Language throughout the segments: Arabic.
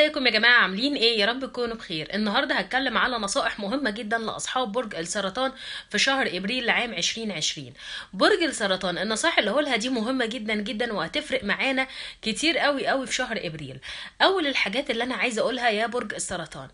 ازيكم يا جماعه عاملين ايه يا رب تكونوا بخير النهارده هتكلم على نصائح مهمه جدا لاصحاب برج السرطان في شهر ابريل لعام 2020 برج السرطان النصائح اللي هقولها دي مهمه جدا جدا وهتفرق معانا كتير قوي قوي في شهر ابريل اول الحاجات اللي انا عايزه اقولها يا برج السرطان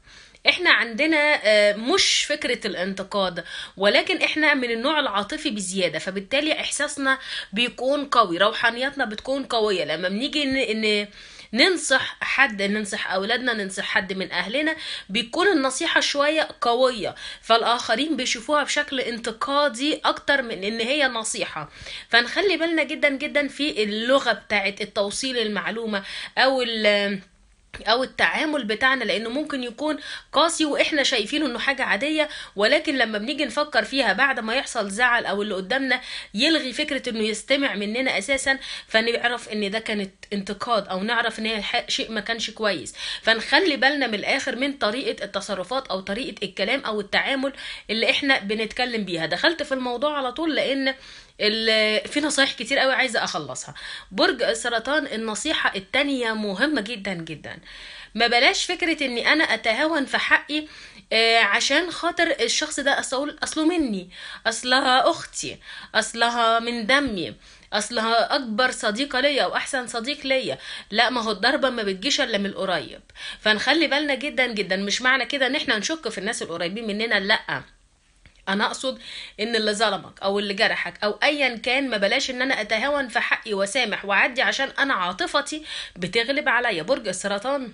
احنا عندنا آه، مش فكرة الانتقاد ولكن احنا من النوع العاطفي بزيادة فبالتالي احساسنا بيكون قوي روحانياتنا بتكون قوية لما بنيجي ان ننصح حد ننصح اولادنا ننصح حد من اهلنا بيكون النصيحه شويه قويه فالاخرين بيشوفوها بشكل انتقادي اكتر من ان هي نصيحه فنخلي بالنا جدا جدا في اللغه بتاعه التوصيل المعلومه او ال او التعامل بتاعنا لانه ممكن يكون قاسي واحنا شايفينه انه حاجه عاديه ولكن لما بنيجي نفكر فيها بعد ما يحصل زعل او اللي قدامنا يلغي فكره انه يستمع مننا اساسا فنعرف ان ده كانت انتقاد او نعرف ان هي شيء ما كانش كويس فنخلي بالنا من الاخر من طريقه التصرفات او طريقه الكلام او التعامل اللي احنا بنتكلم بيها دخلت في الموضوع على طول لان في نصايح كتير قوي عايزه اخلصها برج السرطان النصيحه التانية مهمه جدا جدا ما بلاش فكره اني انا اتهاون في حقي آه، عشان خاطر الشخص ده اصل اصله مني اصلها اختي اصلها من دمي اصلها اكبر صديقه ليا واحسن صديق ليا لا ما هو الضربه ما بتجيش الا من القريب فنخلي بالنا جدا جدا مش معنى كده ان احنا نشك في الناس القريبين مننا لا انا اقصد ان اللي ظلمك او اللي جرحك او ايا كان ما بلاش ان انا اتهاون في حقي واسامح واعدي عشان انا عاطفتي بتغلب عليا برج السرطان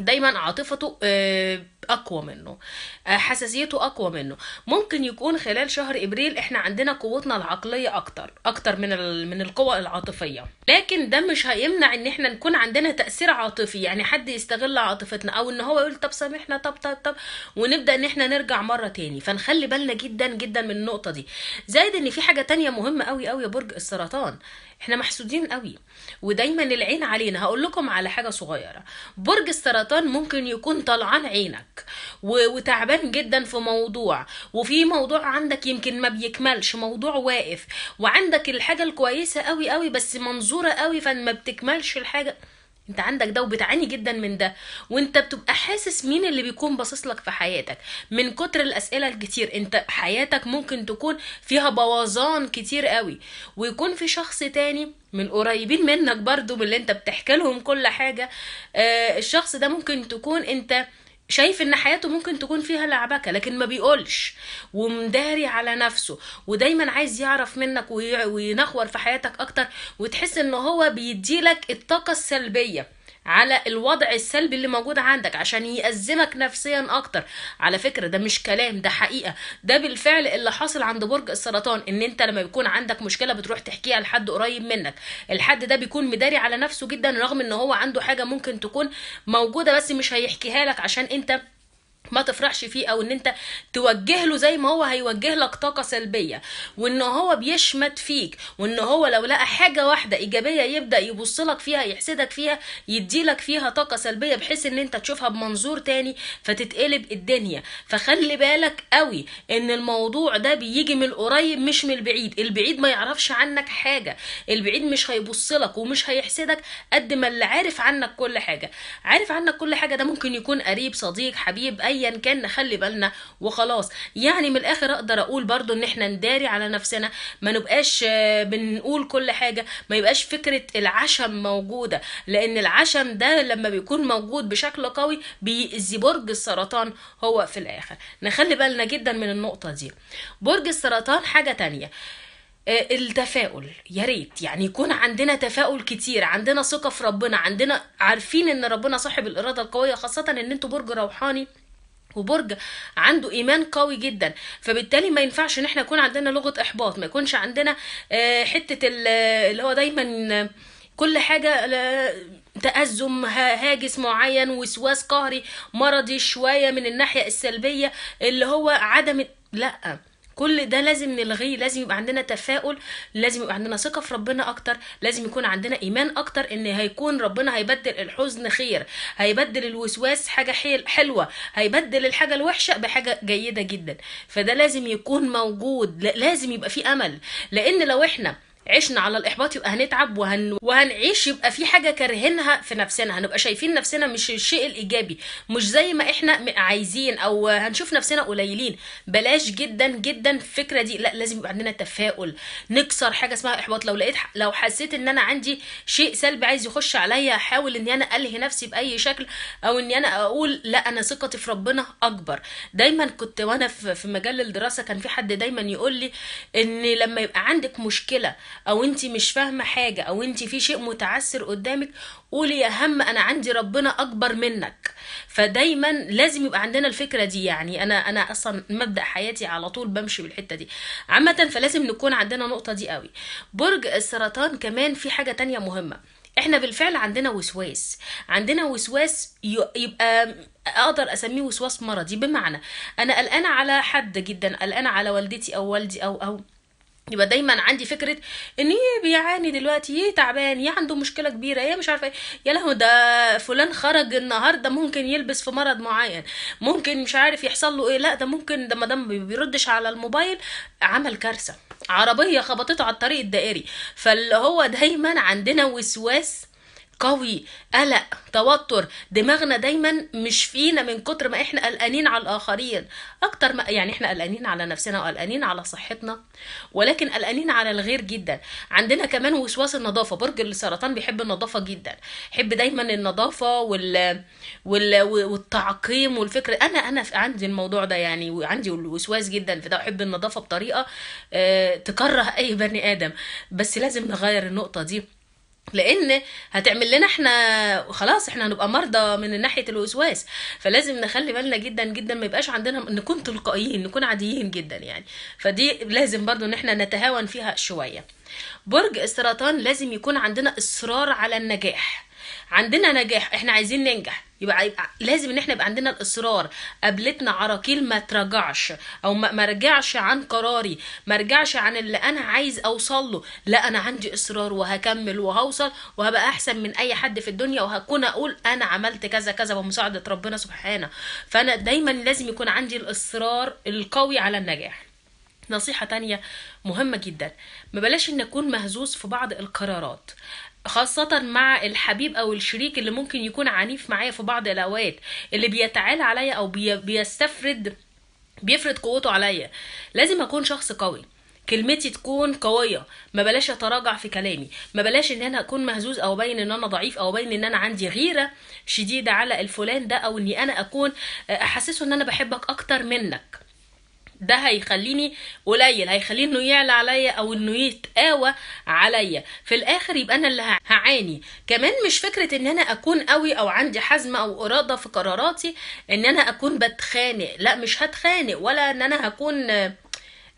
دايما عاطفته آه اقوى منه آه، حساسيته اقوى منه ممكن يكون خلال شهر ابريل احنا عندنا قوتنا العقليه اكتر اكتر من من القوه العاطفيه لكن ده مش هيمنع ان احنا نكون عندنا تاثير عاطفي يعني حد يستغل عاطفتنا او ان هو يقول طب سامحنا طب طب طب ونبدا ان احنا نرجع مره تاني فنخلي بالنا جدا جدا من النقطه دي زائد ان في حاجه تانية مهمه قوي قوي يا برج السرطان احنا محسودين قوي ودايما العين علينا هقول لكم على حاجه صغيره برج السرطان ممكن يكون طلعان عينك وتعبان جدا في موضوع وفي موضوع عندك يمكن ما بيكملش موضوع واقف وعندك الحاجه الكويسه قوي قوي بس منظوره قوي فما بتكملش الحاجه انت عندك ده وبتعاني جدا من ده وانت بتبقى حاسس مين اللي بيكون باصص لك في حياتك من كتر الاسئله الكتير انت حياتك ممكن تكون فيها بوظان كتير قوي ويكون في شخص تاني من قريبين منك برضو من اللي انت بتحكي لهم كل حاجه آه الشخص ده ممكن تكون انت شايف ان حياته ممكن تكون فيها لعبكه لكن ما بيقولش ومداري على نفسه ودايما عايز يعرف منك وينخور في حياتك اكتر وتحس ان هو بيديلك الطاقه السلبيه على الوضع السلبي اللي موجود عندك عشان يأزمك نفسيا اكتر على فكره ده مش كلام ده حقيقه ده بالفعل اللي حاصل عند برج السرطان ان انت لما بيكون عندك مشكله بتروح تحكيها لحد قريب منك الحد ده بيكون مداري على نفسه جدا رغم ان هو عنده حاجه ممكن تكون موجوده بس مش هيحكيها لك عشان انت ما تفرحش فيه او ان انت توجه له زي ما هو هيوجه لك طاقه سلبيه وان هو بيشمت فيك وان هو لو لقى حاجه واحده ايجابيه يبدا يبص لك فيها يحسدك فيها يديلك فيها طاقه سلبيه بحيث ان انت تشوفها بمنظور تاني فتتقلب الدنيا فخلي بالك قوي ان الموضوع ده بيجي من القريب مش من البعيد البعيد ما يعرفش عنك حاجه البعيد مش هيبص لك ومش هيحسدك قد ما اللي عارف عنك كل حاجه عارف عنك كل حاجه ده ممكن يكون قريب صديق حبيب اي ايا كان نخلي بالنا وخلاص يعني من الاخر اقدر اقول برضو ان احنا نداري على نفسنا ما نبقاش آه، بنقول كل حاجه ما يبقاش فكره العشم موجوده لان العشم ده لما بيكون موجود بشكل قوي بيأذي برج السرطان هو في الاخر نخلي بالنا جدا من النقطه دي برج السرطان حاجه تانية آه، التفاؤل يا ريت يعني يكون عندنا تفاؤل كتير عندنا ثقه في ربنا عندنا عارفين ان ربنا صاحب الاراده القويه خاصه ان انتوا برج روحاني وبرج عنده ايمان قوي جدا فبالتالي ما ينفعش ان احنا يكون عندنا لغه احباط ما يكونش عندنا آه، حته اللي هو دايما كل حاجه تأزم هاجس معين وسواس قهري مرضي شويه من الناحيه السلبيه اللي هو عدم لا كل ده لازم نلغيه لازم يبقى عندنا تفاؤل لازم يبقى عندنا ثقه في ربنا اكتر لازم يكون عندنا ايمان اكتر ان هيكون ربنا هيبدل الحزن خير هيبدل الوسواس حاجه حلوه هيبدل الحاجه الوحشه بحاجه جيده جدا فده لازم يكون موجود لازم يبقى في امل لان لو احنا عشنا على الاحباط يبقى هنتعب وهن... وهنعيش يبقى في حاجه كارهينها في نفسنا هنبقى شايفين نفسنا مش الشيء الايجابي مش زي ما احنا عايزين او هنشوف نفسنا قليلين بلاش جدا جدا الفكره دي لا لازم يبقى عندنا تفاؤل نكسر حاجه اسمها احباط لو لقيت لو حسيت ان انا عندي شيء سلبي عايز يخش عليا احاول ان انا الهي نفسي باي شكل او ان انا اقول لا انا ثقتي في ربنا اكبر دايما كنت وانا في مجال الدراسه كان في حد دايما يقول لي ان لما يبقى عندك مشكله او انت مش فاهمه حاجه او انت في شيء متعسر قدامك قولي يا هم انا عندي ربنا اكبر منك فدايما لازم يبقى عندنا الفكره دي يعني انا انا اصلا مبدا حياتي على طول بمشي بالحته دي عامه فلازم نكون عندنا نقطه دي قوي برج السرطان كمان في حاجه تانية مهمه احنا بالفعل عندنا وسواس عندنا وسواس يبقى اقدر اسميه وسواس مرضي بمعنى انا قلقانه على حد جدا قلقانه على والدتي او والدي او او يبقى دايما عندي فكره ان ايه بيعاني دلوقتي ايه تعبان ايه عنده مشكله كبيره ايه مش عارفه ايه يا لهو ده فلان خرج النهارده ممكن يلبس في مرض معين ممكن مش عارف يحصل له ايه لا ده ممكن ده ما دام بيردش على الموبايل عمل كارثه عربيه خبطته على الطريق الدائري فاللي هو دايما عندنا وسواس قوي قلق توتر دماغنا دايما مش فينا من كتر ما احنا قلقانين على الاخرين اكتر ما يعني احنا قلقانين على نفسنا وقلقانين على صحتنا ولكن قلقانين على الغير جدا عندنا كمان وسواس النظافه برج السرطان بيحب النظافه جدا يحب دايما النظافه وال... وال... والتعقيم والفكر انا انا عندي الموضوع ده يعني وعندي الوسواس جدا في ده احب النظافه بطريقه آه، تكره اي بني ادم بس لازم نغير النقطه دي لان هتعمل لنا احنا خلاص احنا هنبقى مرضى من ناحيه الوسواس فلازم نخلي بالنا جدا جدا ما يبقاش عندنا نكون تلقائيين نكون عاديين جدا يعني فدي لازم برضو ان احنا نتهاون فيها شويه برج السرطان لازم يكون عندنا اصرار على النجاح عندنا نجاح احنا عايزين ننجح يبقى, لازم ان احنا يبقى عندنا الاصرار قابلتنا عراقيل ما تراجعش او ما رجعش عن قراري ما رجعش عن اللي انا عايز اوصل له لا انا عندي اصرار وهكمل وهوصل وهبقى احسن من اي حد في الدنيا وهكون اقول انا عملت كذا كذا بمساعده ربنا سبحانه فانا دايما لازم يكون عندي الاصرار القوي على النجاح نصيحة تانية مهمة جدا ما بلاش ان اكون مهزوز في بعض القرارات خاصة مع الحبيب أو الشريك اللي ممكن يكون عنيف معايا في بعض الأوقات اللي بيتعالى عليا أو بي بيستفرد بيفرض قوته عليا لازم أكون شخص قوي كلمتي تكون قويه ما بلاش اتراجع في كلامي ما بلاش ان انا اكون مهزوز او بين ان انا ضعيف او بين ان انا عندي غيره شديده على الفلان ده او اني انا اكون آه، احسسه ان انا بحبك اكتر منك ده هيخليني قليل هيخليه انه يعلى عليا او انه يتقاوى عليا في الاخر يبقى انا اللي هعاني كمان مش فكره ان انا اكون قوي او عندي حزم او اراده في قراراتي ان انا اكون بتخانق لا مش هتخانق ولا ان انا هكون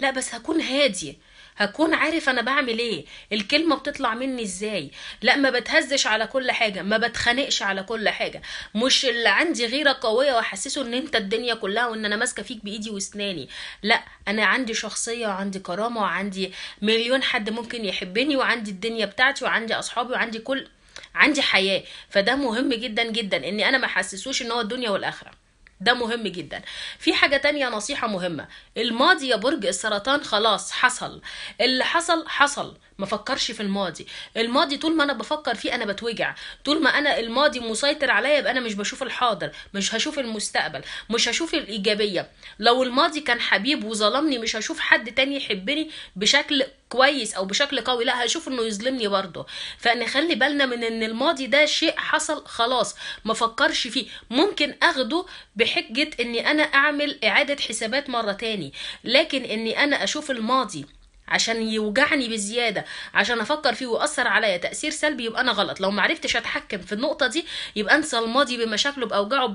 لا بس هكون هاديه هكون عارف انا بعمل ايه الكلمه بتطلع مني ازاي لا ما بتهزش على كل حاجه ما بتخانقش على كل حاجه مش اللي عندي غيره قويه واحسسه ان انت الدنيا كلها وان انا ماسكه فيك بايدي واسناني لا انا عندي شخصيه وعندي كرامه وعندي مليون حد ممكن يحبني وعندي الدنيا بتاعتي وعندي اصحابي وعندي كل عندي حياه فده مهم جدا جدا ان انا ما احسسوش ان هو الدنيا والاخره ده مهم جدا في حاجة تانية نصيحة مهمة الماضي يا برج السرطان خلاص حصل اللي حصل حصل ما فكرش في الماضي الماضي طول ما انا بفكر فيه انا بتوجع طول ما انا الماضي مسيطر عليا يبقى انا مش بشوف الحاضر مش هشوف المستقبل مش هشوف الايجابيه لو الماضي كان حبيب وظلمني مش هشوف حد تاني يحبني بشكل كويس او بشكل قوي لا هشوف انه يظلمني برضه فنخلي بالنا من ان الماضي ده شيء حصل خلاص ما فكرش فيه ممكن اخده بحجه اني انا اعمل اعاده حسابات مره تاني لكن اني انا اشوف الماضي عشان يوجعني بزياده عشان افكر فيه ويأثر عليا تاثير سلبي يبقى انا غلط لو معرفتش اتحكم في النقطه دي يبقى انسى الماضي بمشاكله باوجاعه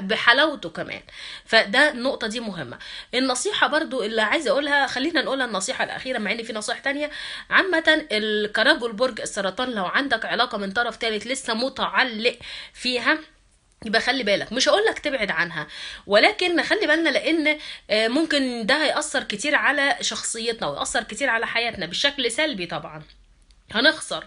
بحلاوته كمان فده النقطه دي مهمه النصيحه برضو اللي عايزه اقولها خلينا نقولها النصيحه الاخيره مع ان في نصائح تانية عامه الكراجل برج السرطان لو عندك علاقه من طرف ثالث لسه متعلق فيها يبقى خلي بالك مش هقول لك تبعد عنها ولكن نخلي بالنا لان آه، ممكن ده هيأثر كتير على شخصيتنا ويأثر كتير على حياتنا بشكل سلبي طبعا هنخسر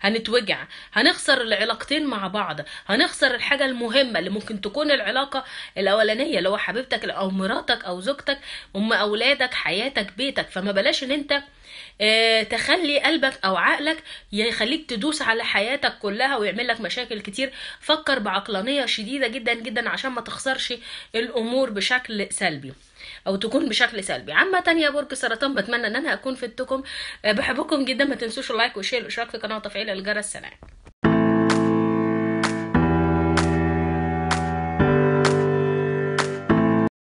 هنتوجع هنخسر العلاقتين مع بعض هنخسر الحاجه المهمه اللي ممكن تكون العلاقه الاولانيه اللي هو حبيبتك او مراتك او زوجتك ام اولادك حياتك بيتك فما بلاش ان انت آه، تخلي قلبك او عقلك يخليك تدوس على حياتك كلها ويعمل لك مشاكل كتير فكر بعقلانيه شديده جدا جدا عشان ما تخسرش الامور بشكل سلبي او تكون بشكل سلبي عامه يا برج سرطان بتمنى ان انا اكون فدتكم آه، بحبكم جدا ما تنسوش اللايك والشير والاشتراك في القناه وتفعيل الجرس سلام